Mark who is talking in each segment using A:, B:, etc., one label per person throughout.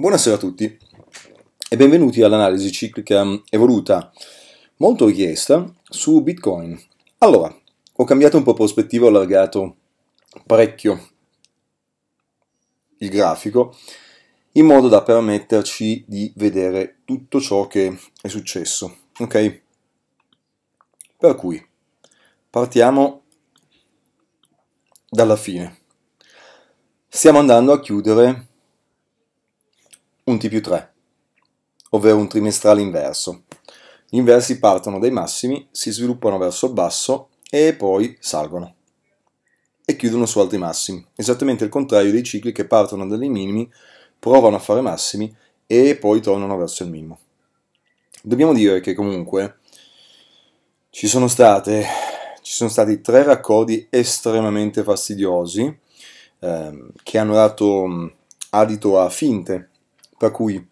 A: Buonasera a tutti e benvenuti all'analisi ciclica evoluta, molto richiesta, su Bitcoin. Allora, ho cambiato un po' prospettiva, ho allargato parecchio il grafico in modo da permetterci di vedere tutto ciò che è successo, ok? Per cui partiamo dalla fine. Stiamo andando a chiudere un t più 3, ovvero un trimestrale inverso. Gli inversi partono dai massimi, si sviluppano verso il basso e poi salgono e chiudono su altri massimi, esattamente il contrario dei cicli che partono dai minimi, provano a fare massimi e poi tornano verso il minimo. Dobbiamo dire che comunque ci sono, state, ci sono stati tre raccordi estremamente fastidiosi ehm, che hanno dato adito a finte per cui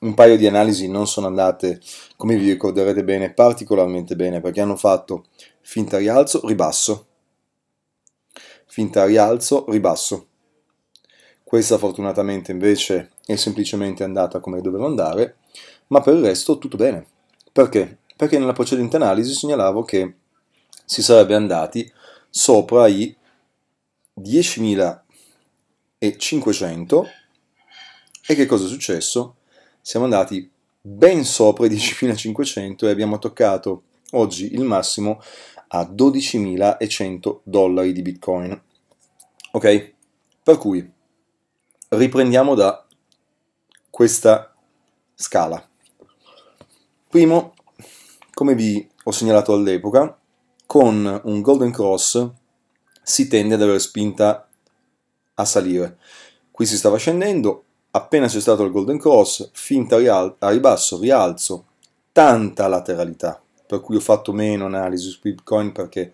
A: un paio di analisi non sono andate, come vi ricorderete bene, particolarmente bene, perché hanno fatto finta rialzo, ribasso, finta rialzo, ribasso. Questa fortunatamente invece è semplicemente andata come doveva andare, ma per il resto tutto bene. Perché? Perché nella precedente analisi segnalavo che si sarebbe andati sopra i 10.500 e che cosa è successo? Siamo andati ben sopra i 10.500 e abbiamo toccato oggi il massimo a 12.100 dollari di Bitcoin. Ok? Per cui riprendiamo da questa scala. Primo, come vi ho segnalato all'epoca, con un Golden Cross si tende ad avere spinta a salire. Qui si stava scendendo, appena c'è stato il golden cross, finta rial- a ribasso, rialzo, tanta lateralità, per cui ho fatto meno analisi su Bitcoin perché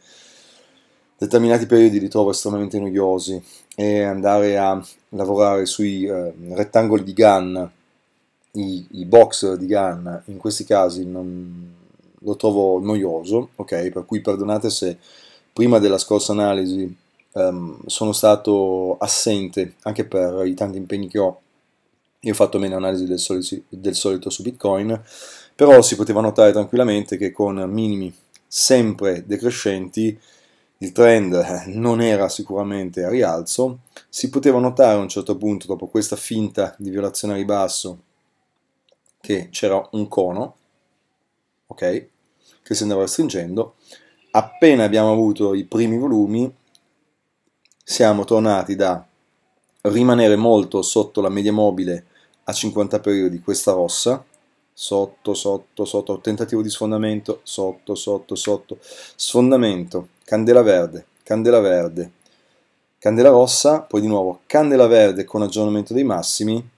A: determinati periodi li trovo estremamente noiosi e andare a lavorare sui eh, rettangoli di GAN, i, i, box di GAN, in questi casi non, lo trovo noioso, ok? Per cui perdonate se prima della scorsa analisi ehm, sono stato assente anche per i tanti impegni che ho io ho fatto meno analisi del, soli, del solito su Bitcoin, però si poteva notare tranquillamente che con minimi sempre decrescenti il trend eh, non era sicuramente a rialzo, si poteva notare a un certo punto dopo questa finta di violazione a ribasso che c'era un cono, ok, che si andava restringendo, appena abbiamo avuto i primi volumi siamo tornati da rimanere molto sotto la media mobile a 50 periodi questa rossa, sotto, sotto, sotto, tentativo di sfondamento, sotto, sotto, sotto, sfondamento, candela verde, candela verde, candela rossa, poi di nuovo candela verde con aggiornamento dei massimi,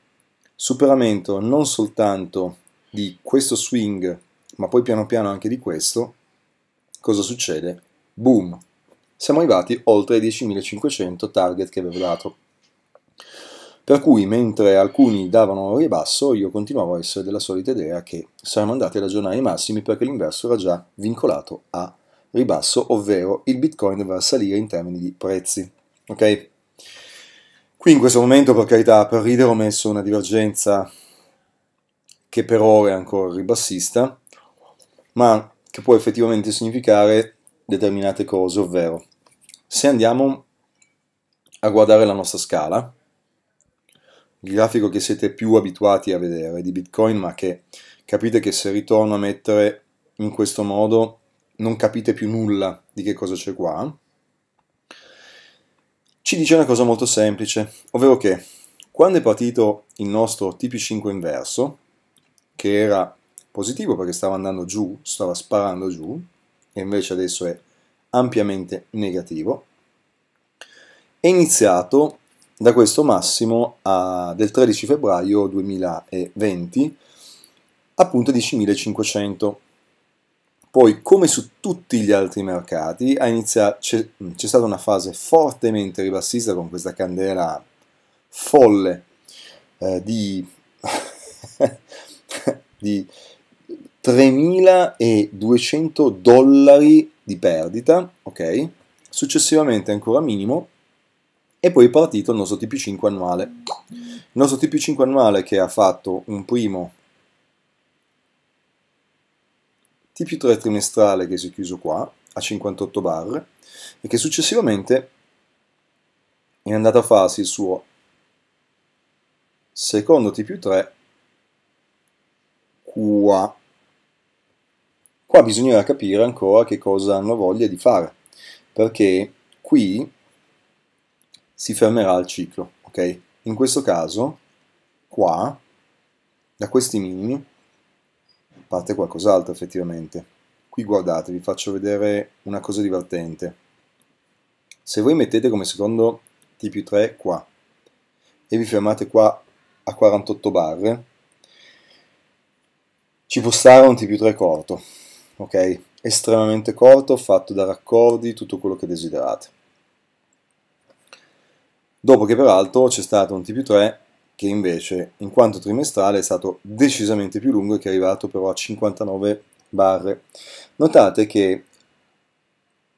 A: superamento non soltanto di questo swing, ma poi piano piano anche di questo, cosa succede? Boom! Siamo arrivati oltre i 10.500 target che avevo dato per cui, mentre alcuni davano un ribasso, io continuavo a essere della solita idea che saremmo andati ad aggiornare i massimi perché l'inverso era già vincolato a ribasso, ovvero il Bitcoin doveva salire in termini di prezzi. Ok? Qui in questo momento, per carità, per ridere ho messo una divergenza che per ora è ancora ribassista, ma che può effettivamente significare determinate cose, ovvero se andiamo a guardare la nostra scala, il grafico che siete più abituati a vedere di Bitcoin, ma che capite che se ritorno a mettere in questo modo non capite più nulla di che cosa c'è qua, ci dice una cosa molto semplice, ovvero che quando è partito il nostro TP5 inverso, che era positivo perché stava andando giù, stava sparando giù, e invece adesso è ampiamente negativo, è iniziato da questo massimo a, del 13 febbraio 2020 appunto 10.500. Poi, come su tutti gli altri mercati, c'è, c'è stata una fase fortemente ribassista con questa candela folle eh, di, di 3.200 dollari di perdita, ok? Successivamente ancora minimo, e poi è partito il nostro TP5 annuale. Il nostro TP5 annuale che ha fatto un primo TP3 trimestrale che si è chiuso qua a 58 bar e che successivamente è andato a farsi il suo secondo TP3 qua. Qua bisognerà capire ancora che cosa hanno voglia di fare perché qui si fermerà il ciclo, ok? In questo caso, qua, da questi minimi, parte qualcos'altro effettivamente. Qui guardate, vi faccio vedere una cosa divertente. Se voi mettete come secondo T più 3 qua, e vi fermate qua a 48 barre, ci può stare un T più 3 corto, ok? Estremamente corto, fatto da raccordi, tutto quello che desiderate dopo che peraltro c'è stato un TP3 che invece in quanto trimestrale è stato decisamente più lungo e che è arrivato però a 59 barre. Notate che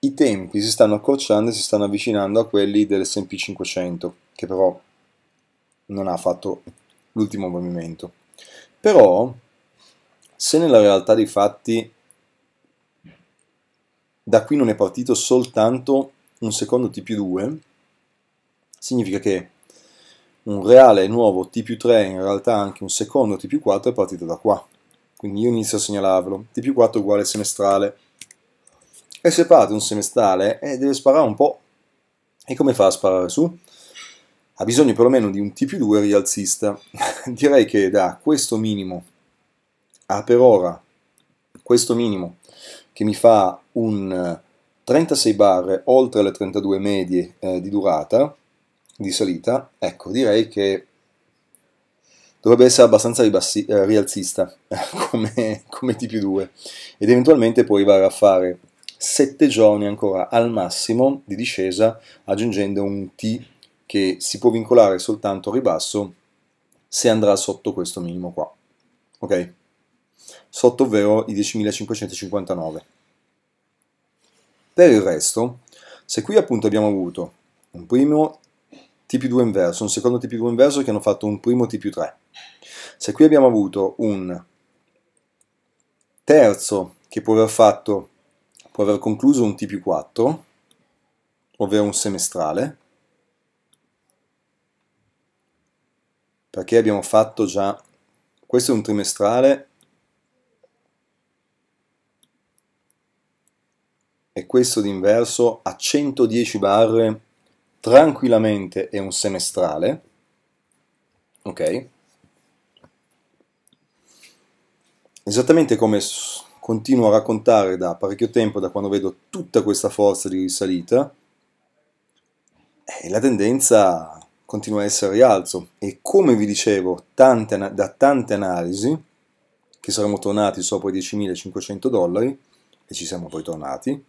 A: i tempi si stanno accorciando e si stanno avvicinando a quelli dell'S&P 500, che però non ha fatto l'ultimo movimento. Però, se nella realtà dei fatti da qui non è partito soltanto un secondo TP2, significa che un reale nuovo T più 3, in realtà anche un secondo T più 4 è partito da qua. Quindi io inizio a segnalarvelo. T più 4 uguale semestrale. E se parte un semestrale eh, deve sparare un po'. E come fa a sparare su? Ha bisogno perlomeno di un T più 2 rialzista. Direi che da questo minimo a per ora, questo minimo che mi fa un 36 eh, barre oltre le 32 medie eh, di durata, di salita, ecco, direi che dovrebbe essere abbastanza ribassi, eh, rialzista come, come TP2 ed eventualmente può arrivare a fare 7 giorni ancora al massimo di discesa aggiungendo un T che si può vincolare soltanto a ribasso se andrà sotto questo minimo qua. Ok? Sotto ovvero i 10.559. Per il resto, se qui appunto abbiamo avuto un primo TP2 inverso, un secondo TP2 inverso che hanno fatto un primo TP3. Se qui abbiamo avuto un terzo che può aver fatto, può aver concluso un TP4, ovvero un semestrale, perché abbiamo fatto già, questo è un trimestrale e questo d'inverso a 110 barre tranquillamente è un semestrale, ok? Esattamente come continuo a raccontare da parecchio tempo, da quando vedo tutta questa forza di risalita, eh, la tendenza continua a essere rialzo e come vi dicevo tante, da tante analisi, che saremmo tornati sopra i 10.500 dollari, e ci siamo poi tornati,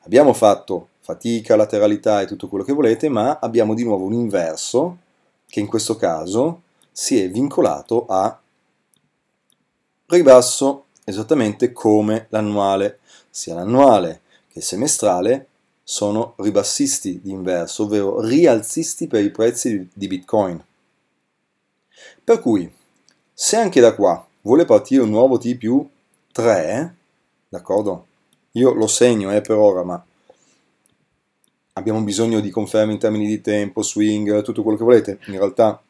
A: abbiamo fatto fatica, lateralità e tutto quello che volete, ma abbiamo di nuovo un inverso che in questo caso si è vincolato a ribasso, esattamente come l'annuale. Sia l'annuale che il semestrale sono ribassisti di inverso, ovvero rialzisti per i prezzi di Bitcoin. Per cui, se anche da qua vuole partire un nuovo T più 3, d'accordo? Io lo segno eh, per ora, ma abbiamo bisogno di conferme in termini di tempo, swing, tutto quello che volete. In realtà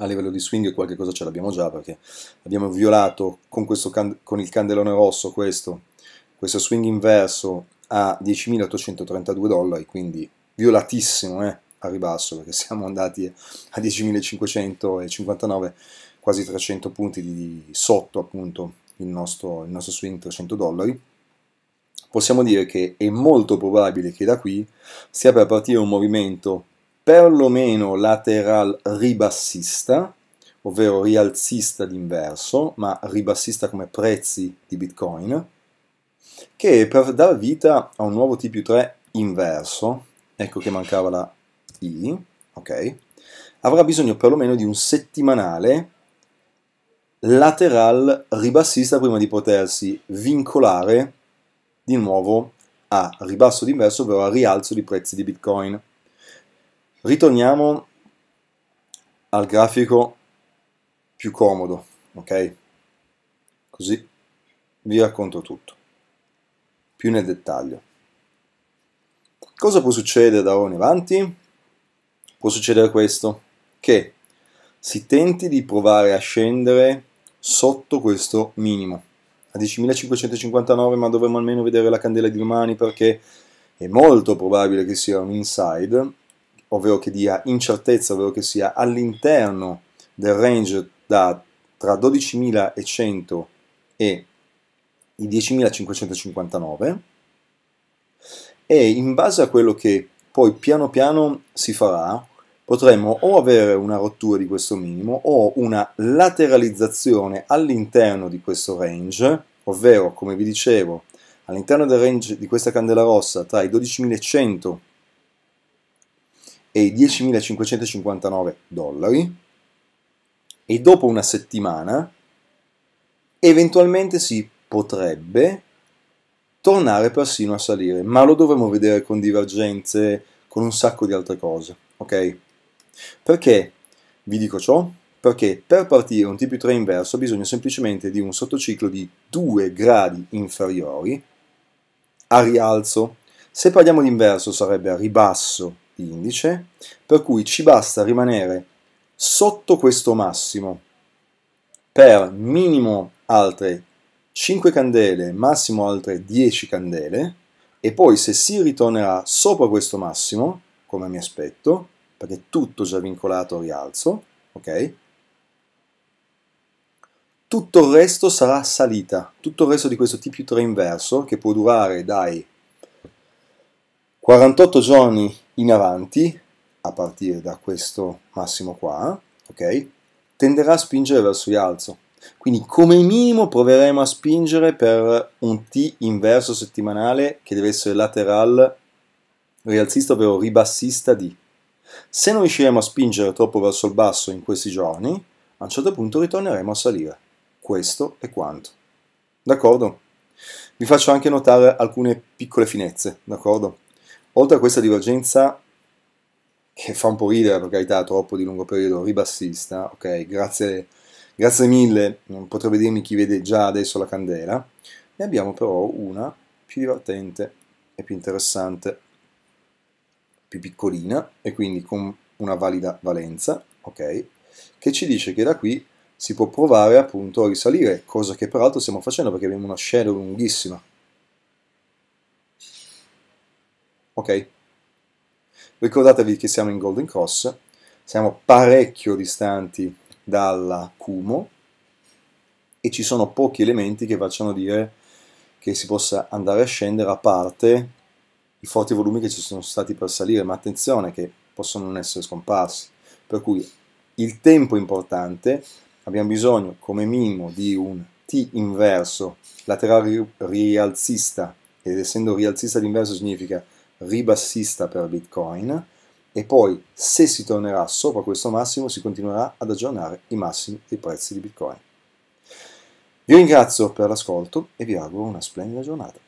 A: a livello di swing qualche cosa ce l'abbiamo già perché abbiamo violato con, can- con il candelone rosso questo, questo swing inverso a 10.832 dollari, quindi violatissimo eh, a ribasso perché siamo andati a 10.559, quasi 300 punti di, di sotto appunto il nostro, il nostro swing 300 dollari possiamo dire che è molto probabile che da qui sia per partire un movimento perlomeno lateral ribassista, ovvero rialzista d'inverso, ma ribassista come prezzi di Bitcoin, che per dar vita a un nuovo TP3 inverso, ecco che mancava la I, ok, avrà bisogno perlomeno di un settimanale lateral ribassista prima di potersi vincolare di nuovo a ribasso d'inverso, ovvero a rialzo di prezzi di Bitcoin. Ritorniamo al grafico più comodo, ok? Così vi racconto tutto, più nel dettaglio. Cosa può succedere da ora in avanti? Può succedere questo, che si tenti di provare a scendere sotto questo minimo 10.559 ma dovremmo almeno vedere la candela di domani perché è molto probabile che sia un inside, ovvero che dia incertezza, ovvero che sia all'interno del range da, tra 12.100 e i 10.559 e in base a quello che poi piano piano si farà potremmo o avere una rottura di questo minimo o una lateralizzazione all'interno di questo range ovvero, come vi dicevo, all'interno del range di questa candela rossa tra i 12.100 e i 10.559 dollari e dopo una settimana eventualmente si potrebbe tornare persino a salire, ma lo dovremo vedere con divergenze, con un sacco di altre cose, ok? Perché vi dico ciò? perché per partire un TP3 inverso bisogna semplicemente di un sottociclo di 2 gradi inferiori a rialzo. Se parliamo di inverso sarebbe a ribasso di indice, per cui ci basta rimanere sotto questo massimo per minimo altre 5 candele, massimo altre 10 candele, e poi se si ritornerà sopra questo massimo, come mi aspetto, perché è tutto già vincolato a rialzo, ok? tutto il resto sarà salita, tutto il resto di questo T3 più inverso che può durare dai 48 giorni in avanti, a partire da questo massimo qua, ok? Tenderà a spingere verso il rialzo. Quindi come minimo proveremo a spingere per un T inverso settimanale che deve essere lateral rialzista, ovvero ribassista di. Se non riusciremo a spingere troppo verso il basso in questi giorni, a un certo punto ritorneremo a salire. Questo è quanto. D'accordo? Vi faccio anche notare alcune piccole finezze, d'accordo? Oltre a questa divergenza, che fa un po' ridere per carità, troppo di lungo periodo, ribassista, ok? Grazie, grazie mille, potrebbe dirmi chi vede già adesso la candela. Ne abbiamo però una più divertente e più interessante, più piccolina e quindi con una valida valenza, ok? Che ci dice che da qui si può provare appunto a risalire, cosa che peraltro stiamo facendo perché abbiamo una shadow lunghissima. Ok? Ricordatevi che siamo in Golden Cross, siamo parecchio distanti dalla Kumo e ci sono pochi elementi che facciano dire che si possa andare a scendere a parte i forti volumi che ci sono stati per salire, ma attenzione che possono non essere scomparsi. Per cui il tempo importante abbiamo bisogno come minimo di un T inverso laterale rialzista, ed essendo rialzista l'inverso significa ribassista per Bitcoin, e poi se si tornerà sopra questo massimo si continuerà ad aggiornare i massimi dei prezzi di Bitcoin. Vi ringrazio per l'ascolto e vi auguro una splendida giornata.